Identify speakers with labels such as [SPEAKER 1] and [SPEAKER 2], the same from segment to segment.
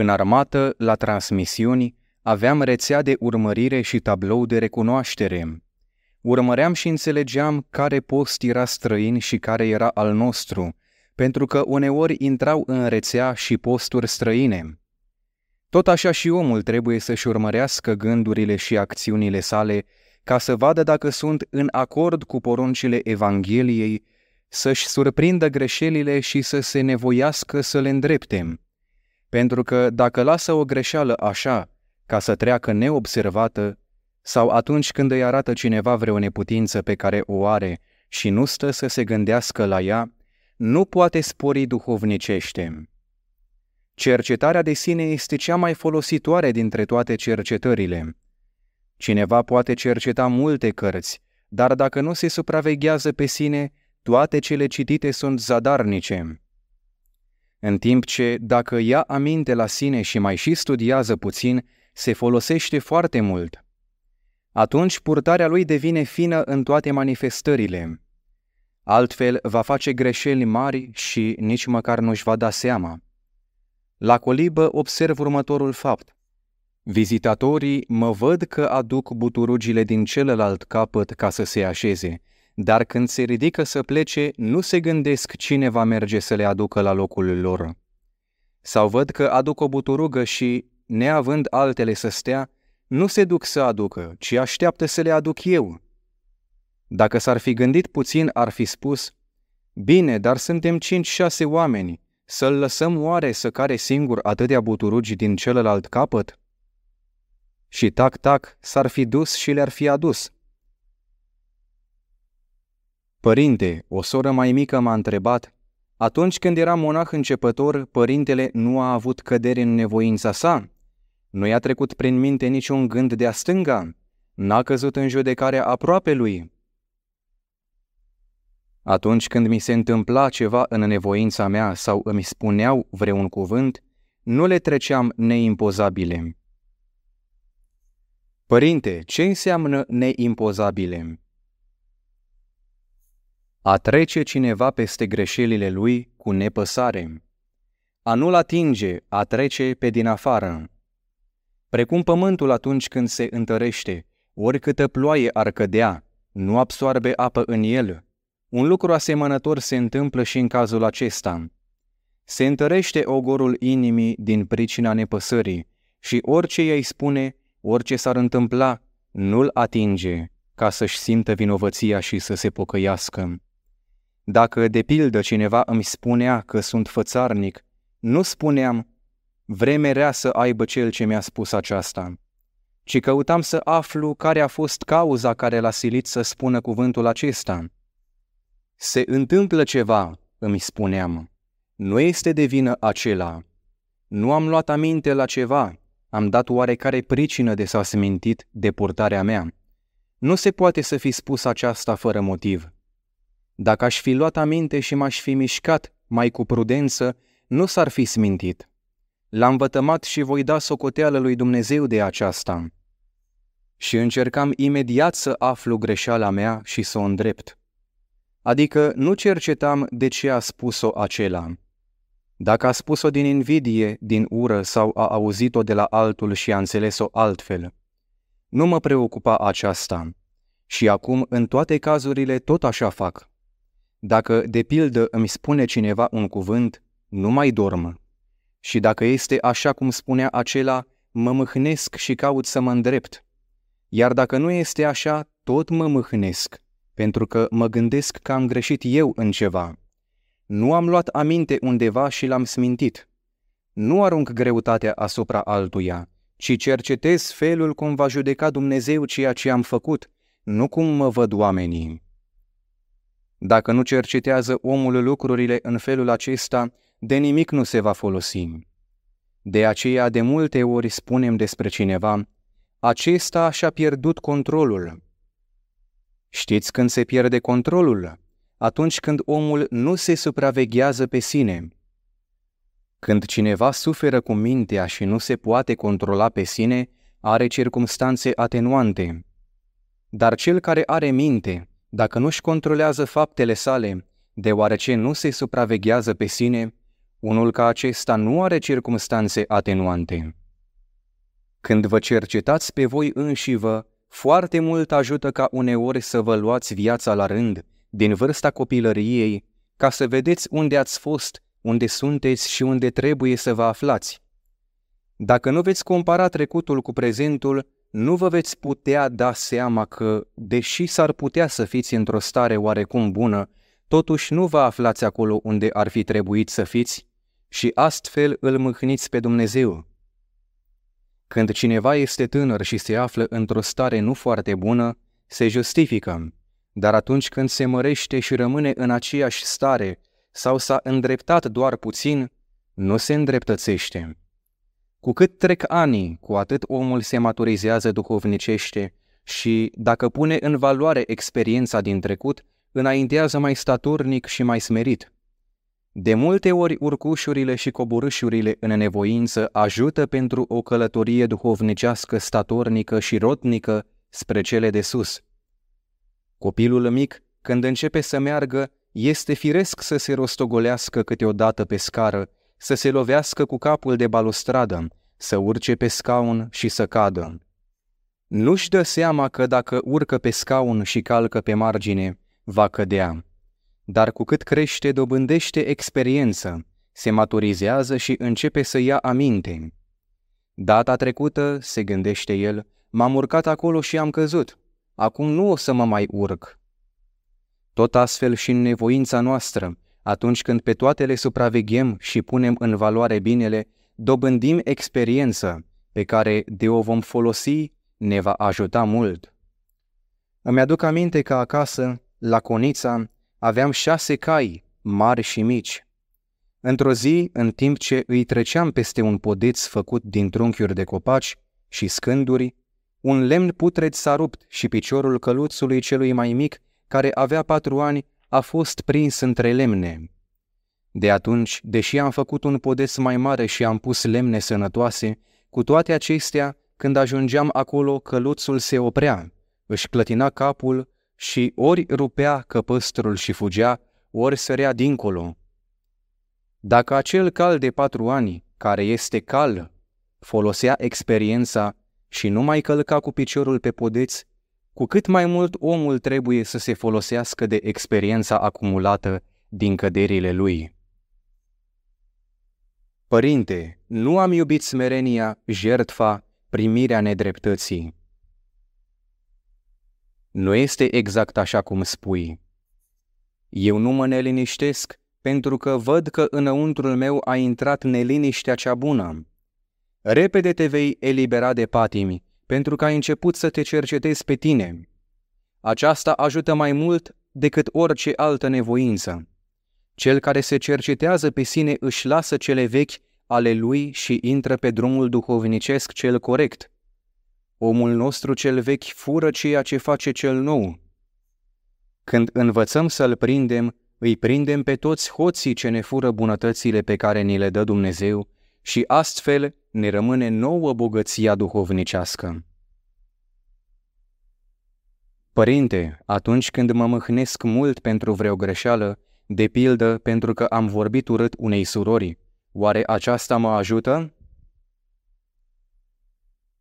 [SPEAKER 1] În armată, la transmisiuni, aveam rețea de urmărire și tablou de recunoaștere. Urmăream și înțelegeam care post era străin și care era al nostru, pentru că uneori intrau în rețea și posturi străine. Tot așa și omul trebuie să-și urmărească gândurile și acțiunile sale ca să vadă dacă sunt în acord cu poruncile Evangheliei, să-și surprindă greșelile și să se nevoiască să le îndreptem pentru că dacă lasă o greșeală așa, ca să treacă neobservată, sau atunci când îi arată cineva vreo neputință pe care o are și nu stă să se gândească la ea, nu poate spori duhovnicește. Cercetarea de sine este cea mai folositoare dintre toate cercetările. Cineva poate cerceta multe cărți, dar dacă nu se supraveghează pe sine, toate cele citite sunt zadarnice în timp ce, dacă ia aminte la sine și mai și studiază puțin, se folosește foarte mult. Atunci purtarea lui devine fină în toate manifestările. Altfel va face greșeli mari și nici măcar nu-și va da seama. La colibă observ următorul fapt. Vizitatorii mă văd că aduc buturugile din celălalt capăt ca să se așeze – dar când se ridică să plece, nu se gândesc cine va merge să le aducă la locul lor. Sau văd că aduc o buturugă și, neavând altele să stea, nu se duc să aducă, ci așteaptă să le aduc eu. Dacă s-ar fi gândit puțin, ar fi spus, Bine, dar suntem cinci-șase oameni, să-l lăsăm oare să care singur atâtea buturugi din celălalt capăt? Și tac-tac s-ar fi dus și le-ar fi adus – Părinte, o soră mai mică m-a întrebat, atunci când era monah începător, părintele nu a avut cădere în nevoința sa? Nu i-a trecut prin minte niciun gând de-a stânga? N-a căzut în judecarea aproape lui? Atunci când mi se întâmpla ceva în nevoința mea sau îmi spuneau vreun cuvânt, nu le treceam neimpozabile. Părinte, ce înseamnă neimpozabile? A trece cineva peste greșelile lui cu nepăsare. A nu-l atinge, a trece pe din afară. Precum pământul atunci când se întărește, oricâtă ploaie ar cădea, nu absoarbe apă în el. Un lucru asemănător se întâmplă și în cazul acesta. Se întărește ogorul inimii din pricina nepăsării și orice ei spune, orice s-ar întâmpla, nu-l atinge, ca să-și simtă vinovăția și să se pocăiască. Dacă, de pildă, cineva îmi spunea că sunt fățarnic, nu spuneam, vreme rea să aibă cel ce mi-a spus aceasta, ci căutam să aflu care a fost cauza care l-a silit să spună cuvântul acesta. Se întâmplă ceva, îmi spuneam. Nu este de vină acela. Nu am luat aminte la ceva, am dat oarecare pricină de s-a smintit deportarea mea. Nu se poate să fi spus aceasta fără motiv. Dacă aș fi luat aminte și m-aș fi mișcat mai cu prudență, nu s-ar fi smintit. L-am vătămat și voi da socoteală lui Dumnezeu de aceasta. Și încercam imediat să aflu greșeala mea și să o îndrept. Adică nu cercetam de ce a spus-o acela. Dacă a spus-o din invidie, din ură sau a auzit-o de la altul și a înțeles-o altfel. Nu mă preocupa aceasta. Și acum, în toate cazurile, tot așa fac. Dacă, de pildă, îmi spune cineva un cuvânt, nu mai dorm. Și dacă este așa cum spunea acela, mă mâhnesc și caut să mă îndrept. Iar dacă nu este așa, tot mă mâhnesc, pentru că mă gândesc că am greșit eu în ceva. Nu am luat aminte undeva și l-am smintit. Nu arunc greutatea asupra altuia, ci cercetez felul cum va judeca Dumnezeu ceea ce am făcut, nu cum mă văd oamenii. Dacă nu cercetează omul lucrurile în felul acesta, de nimic nu se va folosi. De aceea, de multe ori spunem despre cineva, acesta și-a pierdut controlul. Știți când se pierde controlul? Atunci când omul nu se supraveghează pe sine. Când cineva suferă cu mintea și nu se poate controla pe sine, are circumstanțe atenuante. Dar cel care are minte, dacă nu-și controlează faptele sale, deoarece nu se supraveghează pe sine, unul ca acesta nu are circumstanțe atenuante. Când vă cercetați pe voi înșivă, foarte mult ajută ca uneori să vă luați viața la rând, din vârsta copilăriei, ca să vedeți unde ați fost, unde sunteți și unde trebuie să vă aflați. Dacă nu veți compara trecutul cu prezentul, nu vă veți putea da seama că, deși s-ar putea să fiți într-o stare oarecum bună, totuși nu vă aflați acolo unde ar fi trebuit să fiți și astfel îl mâhniți pe Dumnezeu. Când cineva este tânăr și se află într-o stare nu foarte bună, se justifică, dar atunci când se mărește și rămâne în aceeași stare sau s-a îndreptat doar puțin, nu se îndreptățește. Cu cât trec ani, cu atât omul se maturizează duhovnicește și, dacă pune în valoare experiența din trecut, înaintează mai statornic și mai smerit. De multe ori urcușurile și coborâșurile în nevoință ajută pentru o călătorie duhovnicească statornică și rotnică spre cele de sus. Copilul mic, când începe să meargă, este firesc să se rostogolească câteodată pe scară să se lovească cu capul de balustradă, să urce pe scaun și să cadă. Nu-și dă seama că dacă urcă pe scaun și calcă pe margine, va cădea. Dar cu cât crește, dobândește experiență, se maturizează și începe să ia aminte. Data trecută, se gândește el, m-am urcat acolo și am căzut. Acum nu o să mă mai urc. Tot astfel și în nevoința noastră, atunci când pe toate le supraveghem și punem în valoare binele, dobândim experiență pe care de o vom folosi ne va ajuta mult. Îmi aduc aminte că acasă, la Conița, aveam șase cai, mari și mici. Într-o zi, în timp ce îi treceam peste un podeț făcut din trunchiuri de copaci și scânduri, un lemn putred s-a rupt și piciorul căluțului celui mai mic, care avea patru ani, a fost prins între lemne. De atunci, deși am făcut un podes mai mare și am pus lemne sănătoase, cu toate acestea, când ajungeam acolo, căluțul se oprea, își clătina capul și ori rupea căpăstrul și fugea, ori sărea dincolo. Dacă acel cal de patru ani, care este cal, folosea experiența și nu mai călca cu piciorul pe podeți, cu cât mai mult omul trebuie să se folosească de experiența acumulată din căderile lui. Părinte, nu am iubit smerenia, jertfa, primirea nedreptății. Nu este exact așa cum spui. Eu nu mă neliniștesc pentru că văd că înăuntrul meu a intrat neliniștea cea bună. Repede te vei elibera de patimi pentru că ai început să te cercetezi pe tine. Aceasta ajută mai mult decât orice altă nevoință. Cel care se cercetează pe sine își lasă cele vechi ale lui și intră pe drumul duhovnicesc cel corect. Omul nostru cel vechi fură ceea ce face cel nou. Când învățăm să-l prindem, îi prindem pe toți hoții ce ne fură bunătățile pe care ni le dă Dumnezeu și astfel ne rămâne nouă bogăția duhovnicească. Părinte, atunci când mă mâhnesc mult pentru vreo greșeală, de pildă pentru că am vorbit urât unei surori, oare aceasta mă ajută?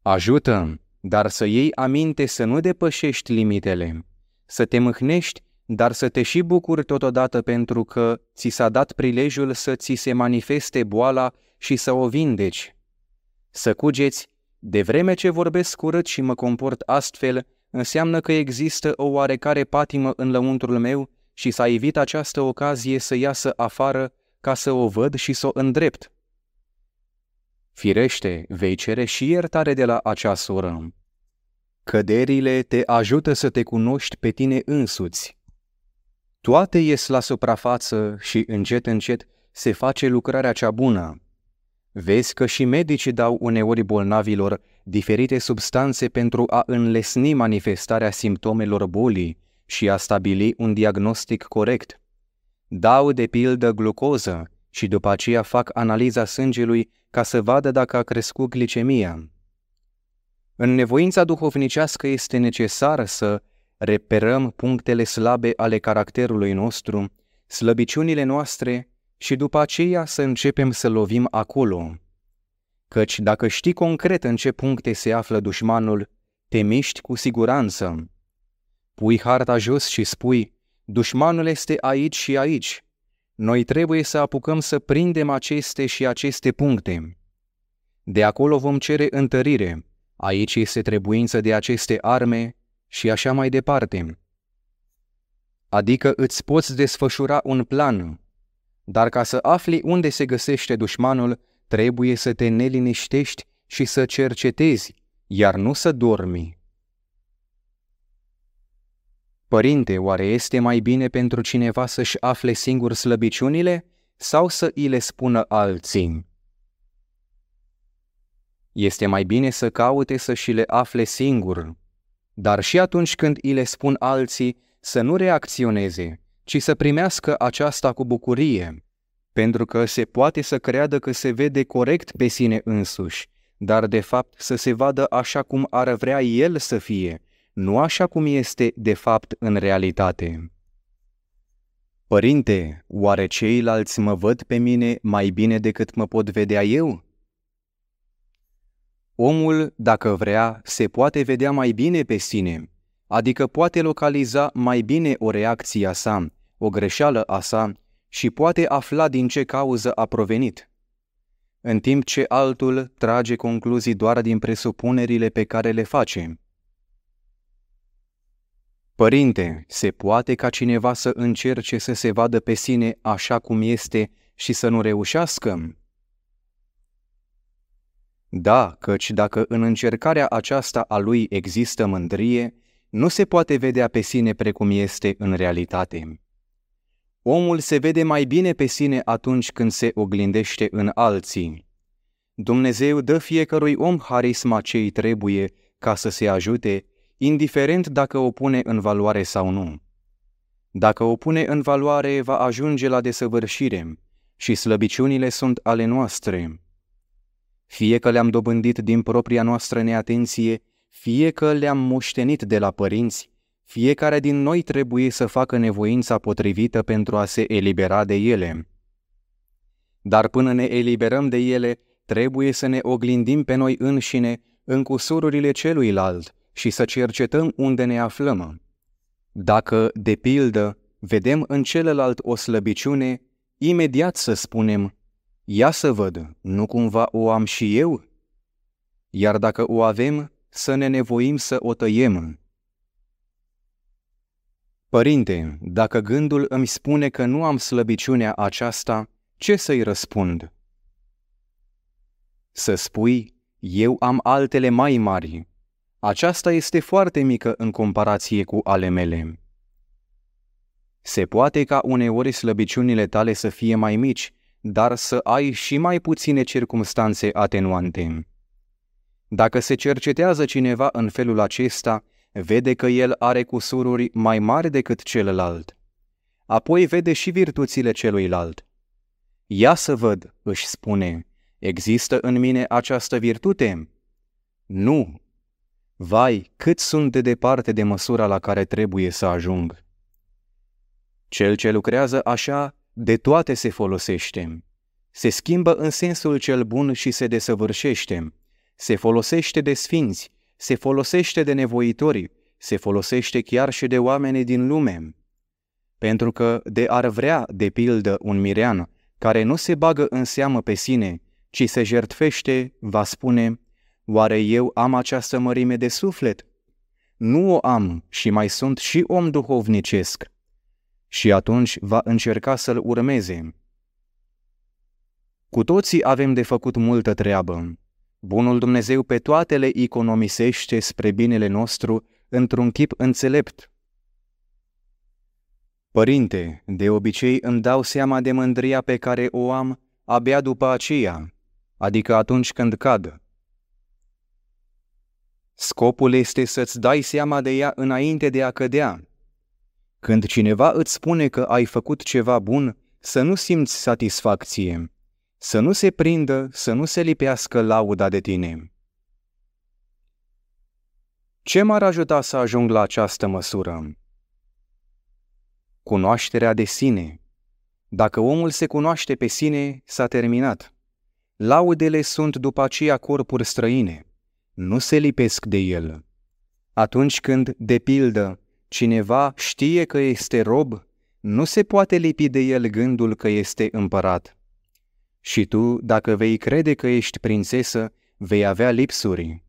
[SPEAKER 1] Ajută, dar să iei aminte să nu depășești limitele, să te mâhnești dar să te și bucuri totodată pentru că ți s-a dat prilejul să ți se manifeste boala și să o vindeci. Să cugeți, de vreme ce vorbesc curat și mă comport astfel, înseamnă că există o oarecare patimă în lăuntrul meu și s-a evit această ocazie să iasă afară ca să o văd și să o îndrept. Firește, vei cere și iertare de la acea soră. Căderile te ajută să te cunoști pe tine însuți. Toate ies la suprafață și încet, încet se face lucrarea cea bună. Vezi că și medicii dau uneori bolnavilor diferite substanțe pentru a înlesni manifestarea simptomelor bolii și a stabili un diagnostic corect. Dau de pildă glucoză și după aceea fac analiza sângelui ca să vadă dacă a crescut glicemia. În nevoința duhovnicească este necesar să reperăm punctele slabe ale caracterului nostru, slăbiciunile noastre și după aceea să începem să lovim acolo. Căci dacă știi concret în ce puncte se află dușmanul, te miști cu siguranță. Pui harta jos și spui, dușmanul este aici și aici. Noi trebuie să apucăm să prindem aceste și aceste puncte. De acolo vom cere întărire. Aici este trebuință de aceste arme, și așa mai departe. Adică îți poți desfășura un plan, dar ca să afli unde se găsește dușmanul, trebuie să te neliniștești și să cercetezi, iar nu să dormi. Părinte, oare este mai bine pentru cineva să-și afle singur slăbiciunile sau să îi le spună alții? Este mai bine să caute să și le afle singur, dar și atunci când îi le spun alții să nu reacționeze, ci să primească aceasta cu bucurie, pentru că se poate să creadă că se vede corect pe sine însuși, dar de fapt să se vadă așa cum ar vrea el să fie, nu așa cum este de fapt în realitate. Părinte, oare ceilalți mă văd pe mine mai bine decât mă pot vedea eu? Omul, dacă vrea, se poate vedea mai bine pe sine, adică poate localiza mai bine o reacție a sa, o greșeală a sa și poate afla din ce cauză a provenit. În timp ce altul trage concluzii doar din presupunerile pe care le face. Părinte, se poate ca cineva să încerce să se vadă pe sine așa cum este și să nu reușească? Da, căci dacă în încercarea aceasta a lui există mândrie, nu se poate vedea pe sine precum este în realitate. Omul se vede mai bine pe sine atunci când se oglindește în alții. Dumnezeu dă fiecărui om harisma ce îi trebuie ca să se ajute, indiferent dacă o pune în valoare sau nu. Dacă o pune în valoare, va ajunge la desăvârșire și slăbiciunile sunt ale noastre fie că le-am dobândit din propria noastră neatenție, fie că le-am moștenit de la părinți, fiecare din noi trebuie să facă nevoința potrivită pentru a se elibera de ele. Dar până ne eliberăm de ele, trebuie să ne oglindim pe noi înșine, în cusururile celuilalt și să cercetăm unde ne aflăm. Dacă, de pildă, vedem în celălalt o slăbiciune, imediat să spunem, Ia să văd, nu cumva o am și eu? Iar dacă o avem, să ne nevoim să o tăiem. Părinte, dacă gândul îmi spune că nu am slăbiciunea aceasta, ce să-i răspund? Să spui, eu am altele mai mari. Aceasta este foarte mică în comparație cu ale mele. Se poate ca uneori slăbiciunile tale să fie mai mici, dar să ai și mai puține circumstanțe atenuante. Dacă se cercetează cineva în felul acesta, vede că el are cusururi mai mari decât celălalt. Apoi vede și virtuțile celuilalt. Ia să văd, își spune, există în mine această virtute? Nu. Vai, cât sunt de departe de măsura la care trebuie să ajung. Cel ce lucrează așa de toate se folosește. Se schimbă în sensul cel bun și se desăvârșește. Se folosește de sfinți, se folosește de nevoitori, se folosește chiar și de oameni din lume. Pentru că de ar vrea, de pildă, un mirean care nu se bagă în seamă pe sine, ci se jertfește, va spune, oare eu am această mărime de suflet? Nu o am și mai sunt și om duhovnicesc și atunci va încerca să-l urmeze. Cu toții avem de făcut multă treabă. Bunul Dumnezeu pe toate le economisește spre binele nostru într-un chip înțelept. Părinte, de obicei îmi dau seama de mândria pe care o am abia după aceea, adică atunci când cad. Scopul este să-ți dai seama de ea înainte de a cădea. Când cineva îți spune că ai făcut ceva bun, să nu simți satisfacție, să nu se prindă, să nu se lipească lauda de tine. Ce m-ar ajuta să ajung la această măsură? Cunoașterea de sine. Dacă omul se cunoaște pe sine, s-a terminat. Laudele sunt după aceea corpuri străine. Nu se lipesc de el. Atunci când, de pildă, Cineva știe că este rob, nu se poate lipi de el gândul că este împărat. Și tu, dacă vei crede că ești prințesă, vei avea lipsuri.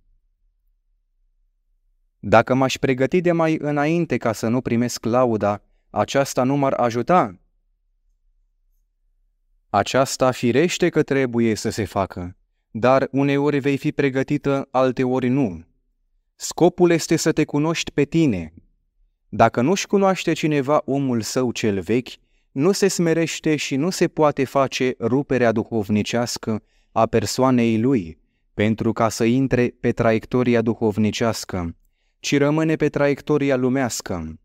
[SPEAKER 1] Dacă m-aș pregăti de mai înainte ca să nu primesc lauda, aceasta nu m-ar ajuta. Aceasta firește că trebuie să se facă, dar uneori vei fi pregătită, alteori nu. Scopul este să te cunoști pe tine, dacă nu-și cunoaște cineva omul său cel vechi, nu se smerește și nu se poate face ruperea duhovnicească a persoanei lui, pentru ca să intre pe traiectoria duhovnicească, ci rămâne pe traiectoria lumească.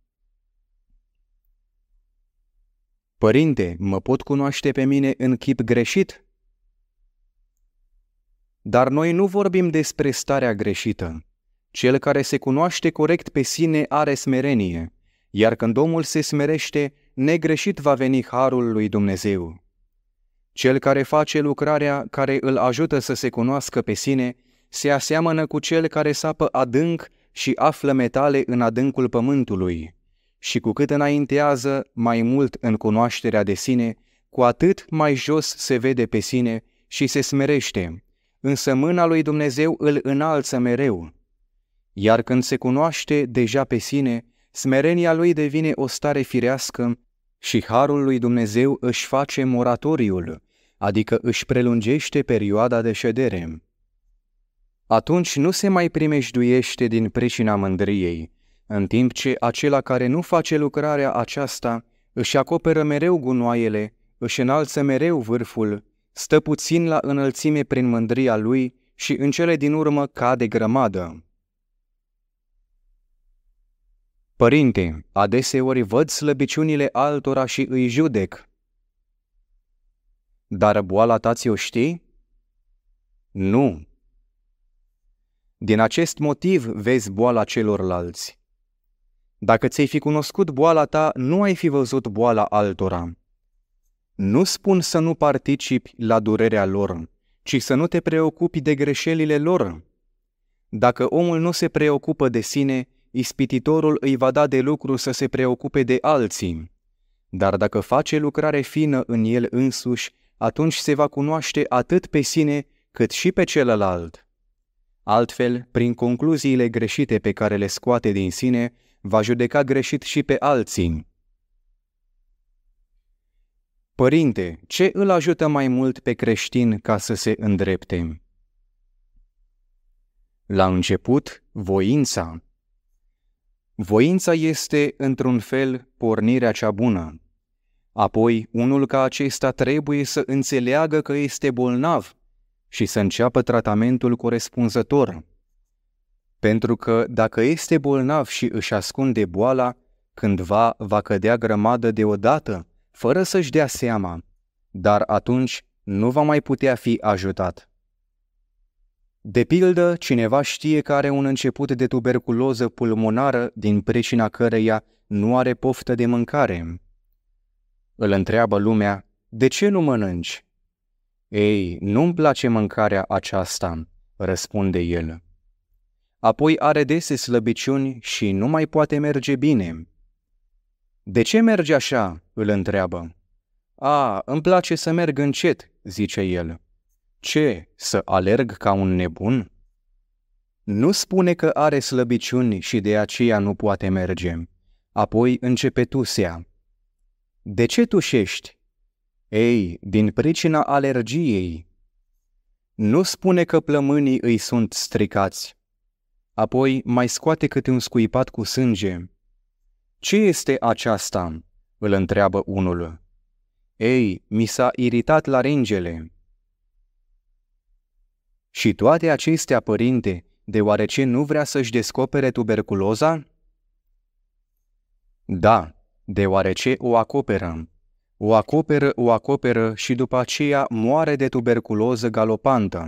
[SPEAKER 1] Părinte, mă pot cunoaște pe mine în chip greșit? Dar noi nu vorbim despre starea greșită, cel care se cunoaște corect pe sine are smerenie, iar când omul se smerește, negreșit va veni harul lui Dumnezeu. Cel care face lucrarea care îl ajută să se cunoască pe sine, se aseamănă cu cel care sapă adânc și află metale în adâncul pământului. Și cu cât înaintează mai mult în cunoașterea de sine, cu atât mai jos se vede pe sine și se smerește, însă mâna lui Dumnezeu îl înalță mereu. Iar când se cunoaște deja pe sine, smerenia lui devine o stare firească și harul lui Dumnezeu își face moratoriul, adică își prelungește perioada de ședere. Atunci nu se mai primejduiește din pricina mândriei, în timp ce acela care nu face lucrarea aceasta își acoperă mereu gunoaiele, își înalță mereu vârful, stă puțin la înălțime prin mândria lui și în cele din urmă cade grămadă. Părinte, adeseori văd slăbiciunile altora și îi judec. Dar boala ta ți-o știi? Nu. Din acest motiv vezi boala celorlalți. Dacă ți-ai fi cunoscut boala ta, nu ai fi văzut boala altora. Nu spun să nu participi la durerea lor, ci să nu te preocupi de greșelile lor. Dacă omul nu se preocupă de sine, ispititorul îi va da de lucru să se preocupe de alții. Dar dacă face lucrare fină în el însuși, atunci se va cunoaște atât pe sine cât și pe celălalt. Altfel, prin concluziile greșite pe care le scoate din sine, va judeca greșit și pe alții. Părinte, ce îl ajută mai mult pe creștin ca să se îndrepte? La început, voința. Voința este, într-un fel, pornirea cea bună. Apoi, unul ca acesta trebuie să înțeleagă că este bolnav și să înceapă tratamentul corespunzător. Pentru că, dacă este bolnav și își ascunde boala, cândva va cădea grămadă deodată, fără să-și dea seama, dar atunci nu va mai putea fi ajutat. De pildă, cineva știe că are un început de tuberculoză pulmonară din pricina căreia nu are poftă de mâncare. Îl întreabă lumea, de ce nu mănânci? Ei, nu-mi place mâncarea aceasta, răspunde el. Apoi are dese slăbiciuni și nu mai poate merge bine. De ce merge așa? îl întreabă. A, îmi place să merg încet, zice el. Ce, să alerg ca un nebun? Nu spune că are slăbiciuni și de aceea nu poate merge. Apoi începe tusea. De ce tușești? Ei, din pricina alergiei. Nu spune că plămânii îi sunt stricați. Apoi mai scoate câte un scuipat cu sânge. Ce este aceasta? îl întreabă unul. Ei, mi s-a iritat la și toate acestea, părinte, deoarece nu vrea să-și descopere tuberculoza? Da, deoarece o acoperă. O acoperă, o acoperă și după aceea moare de tuberculoză galopantă.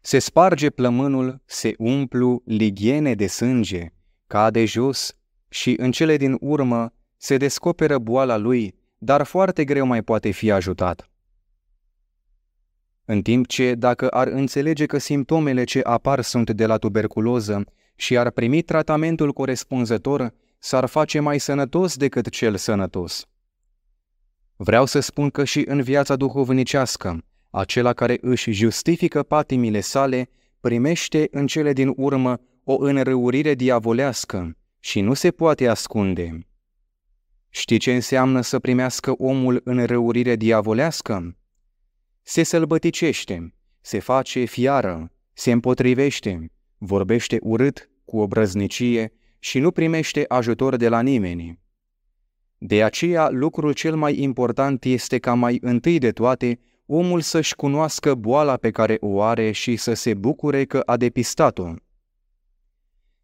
[SPEAKER 1] Se sparge plămânul, se umplu ligiene de sânge, cade jos și în cele din urmă se descoperă boala lui, dar foarte greu mai poate fi ajutat. În timp ce, dacă ar înțelege că simptomele ce apar sunt de la tuberculoză și ar primi tratamentul corespunzător, s-ar face mai sănătos decât cel sănătos. Vreau să spun că și în viața duhovnicească, acela care își justifică patimile sale primește în cele din urmă o înrăurire diavolească și nu se poate ascunde. Știi ce înseamnă să primească omul înrăurire diavolească? se sălbăticește, se face fiară, se împotrivește, vorbește urât, cu obrăznicie și nu primește ajutor de la nimeni. De aceea, lucrul cel mai important este ca mai întâi de toate omul să-și cunoască boala pe care o are și să se bucure că a depistat-o.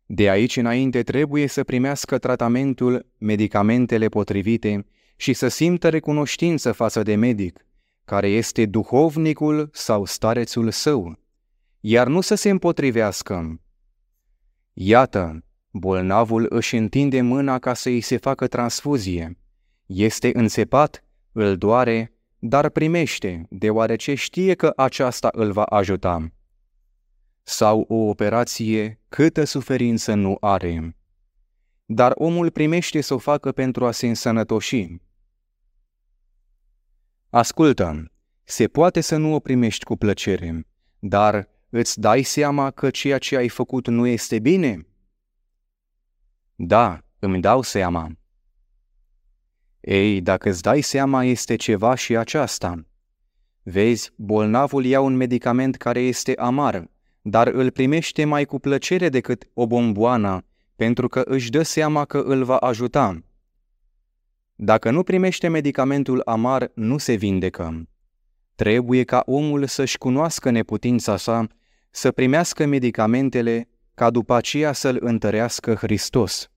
[SPEAKER 1] De aici înainte trebuie să primească tratamentul, medicamentele potrivite și să simtă recunoștință față de medic, care este duhovnicul sau starețul său, iar nu să se împotrivească. Iată, bolnavul își întinde mâna ca să îi se facă transfuzie. Este înțepat, îl doare, dar primește, deoarece știe că aceasta îl va ajuta. Sau o operație, câtă suferință nu are. Dar omul primește să o facă pentru a se însănătoși Ascultă, se poate să nu o primești cu plăcere, dar îți dai seama că ceea ce ai făcut nu este bine? Da, îmi dau seama. Ei, dacă îți dai seama, este ceva și aceasta. Vezi, bolnavul ia un medicament care este amar, dar îl primește mai cu plăcere decât o bomboană, pentru că își dă seama că îl va ajuta. Dacă nu primește medicamentul amar, nu se vindecă. Trebuie ca omul să-și cunoască neputința sa, să primească medicamentele, ca după aceea să-l întărească Hristos.